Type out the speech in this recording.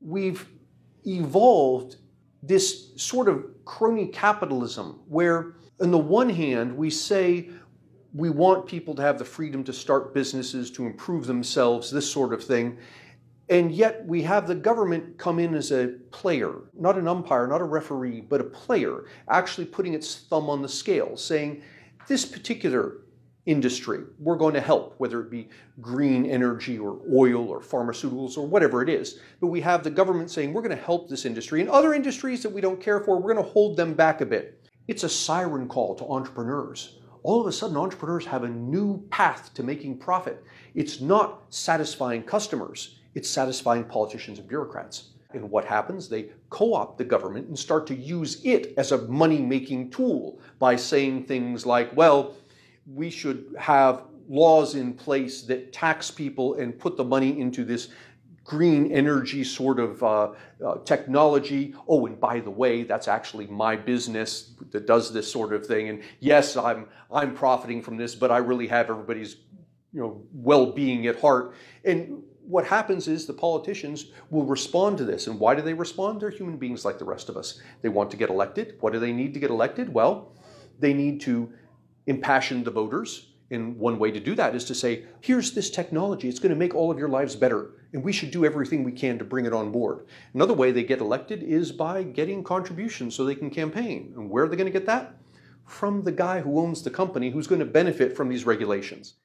we've evolved this sort of crony capitalism where, on the one hand, we say we want people to have the freedom to start businesses, to improve themselves, this sort of thing. And yet we have the government come in as a player, not an umpire, not a referee, but a player, actually putting its thumb on the scale, saying this particular industry. We're going to help, whether it be green energy or oil or pharmaceuticals or whatever it is. But we have the government saying we're going to help this industry and other industries that we don't care for, we're going to hold them back a bit. It's a siren call to entrepreneurs. All of a sudden, entrepreneurs have a new path to making profit. It's not satisfying customers, it's satisfying politicians and bureaucrats. And what happens? They co opt the government and start to use it as a money making tool by saying things like, well, we should have laws in place that tax people and put the money into this green energy sort of uh, uh, technology. Oh, and by the way, that's actually my business that does this sort of thing. And yes, I'm I'm profiting from this, but I really have everybody's you know well-being at heart. And what happens is the politicians will respond to this. And why do they respond? They're human beings like the rest of us. They want to get elected. What do they need to get elected? Well, they need to impassion the voters. And one way to do that is to say, here's this technology, it's going to make all of your lives better, and we should do everything we can to bring it on board. Another way they get elected is by getting contributions so they can campaign. And where are they going to get that? From the guy who owns the company who's going to benefit from these regulations.